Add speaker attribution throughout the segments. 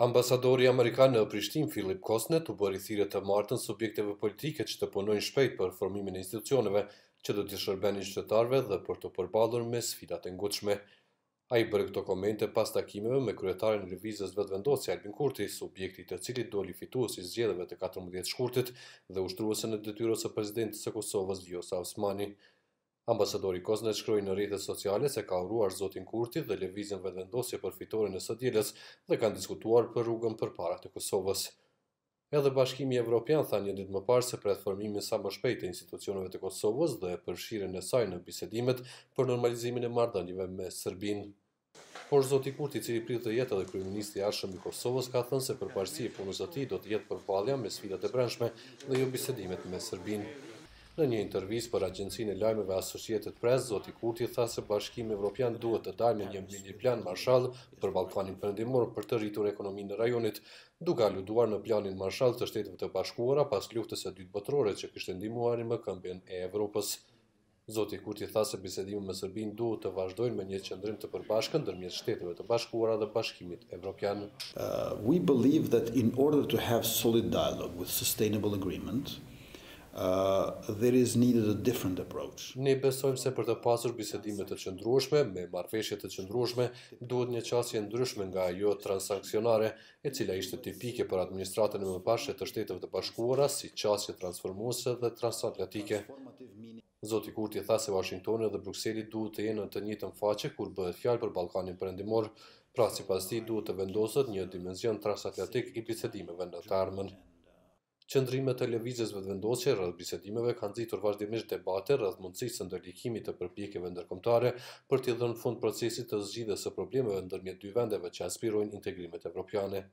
Speaker 1: Ambasadori Amerikanë në Prishtin, Filip Kosnet, u bërë i thire të martën subjekteve politike që të punojnë shpejt për formimin e institucioneve që do të shërbeni qytetarve dhe për të përbalur me sfidat e ngutshme. A i bërë këto komente pas takimeve me kryetarën revizës vetë vendosi Albin Kurti, subjektit të cilit do li fitu si zgjedeve të 14 shkurtit dhe ushtruese në detyros e prezidentës e Kosovës Vjosa Osmani. Ambasadori Kozne shkroj në rritës sociale se ka uruar Zotin Kurti dhe levizim vendendosje për fitorin e sëdjeles dhe kanë diskutuar për rrugën për para të Kosovës. Edhe bashkimi evropian tha një ditë më parë se për e formimin sa më shpejt e institucionove të Kosovës dhe për shiren e saj në bisedimet për normalizimin e marrëdhënieve me Sërbin. Por Zoti Kurti, që i pritë të jetë edhe kryeministri arshëm i Kosovës, ka thënë se për parësi e punës do të jetë për falja me sfidat e brendshme dhe jo bisedimet me Serbinë. Në një intervjis për agjensinë e lajmeve Associated Press, zoti Kurti tha se Bashkimi Evropian duhet të dalë një mini plan Marshall për Ballkanin Perëndimor për të rritur ekonominë në rajonit, duke aluduar në planin Marshall të shtetëve të Bashkuara pas luftës së dytë botërore që kishte ndihmuar në këmbën e Evropës. Zoti Kurti tha se bisedimet me Serbinë duhet të vazhdojnë me një qendrim të përbashkët ndërmjet Shteteve të Bashkuara dhe Bashkimit Evropian. Uh, we believe that in order to have solid dialogue with sustainable agreement, Uh, there is needed a different approach. Ne besojmë se për të pasur bisedime të qëndrueshme me marrëveshje të qëndrueshme, duhet një qasje ndryshme nga ajo transaksionare, e cila ishte tipike për administratën e mëparshme të Shteteve të Bashkuara si qasje transformuese dhe transatlantike. Zoti Kurti tha se Washingtoni dhe Brukseli duhet të jenë në të njëjtën faqe kur bëhet fjalë për Ballkanin Perëndimor, pra sipas tij duhet të vendoset një dimension transatlantik i bisedimeve në të ardhmen. Qëndrime e lëvizjesve të vendosje rreth bisedimeve kanë nxitur vazhdimisht debate rreth mundësit së ndërlikimit të përpjekjeve ndërkomtare për të dhënë fund procesit të zgjidhe së problemeve ndërmjet dy vendeve që aspirojnë integrimet evropiane.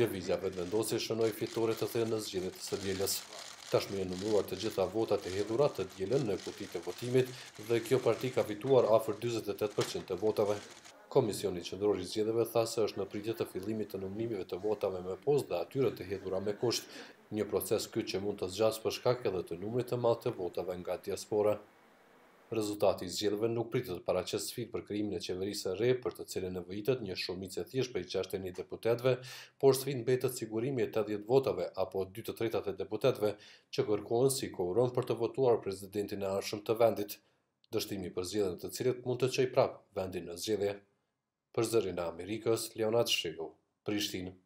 Speaker 1: Lëvizja vetë vendosje shënoj fitore të thejë në zgjidhe të së djeles. Tashme e nëmruar të gjitha votat e hedhurat të djelen në kutit e votimit dhe kjo parti ka fituar afër 28% të votave. Komisioni i Qendror i Zgjedhjeve tha se është në pritje të fillimit të numërimeve të votave me pas dhe atyre të hedhura me kusht, një proces ky që mund të zgjasë për shkak edhe të numrit të madh të votave nga diaspora. Rezultati i zgjedhjeve nuk pritet para çës sfidë për krijimin e qeverisë re për të cilën nevojitet një shumicë e thjeshtë prej 61 deputetëve, por sfidë mbetet sigurimi e 80 votave apo 2/3 të deputetëve që kërkohen si kohëron për të votuar presidentin e ardhshëm të vendit dështimi për zgjedhjen të cilët mund të çojë prap vendin në zgjedhje për zërin e Amerikës Leonad Shilo Prishtinë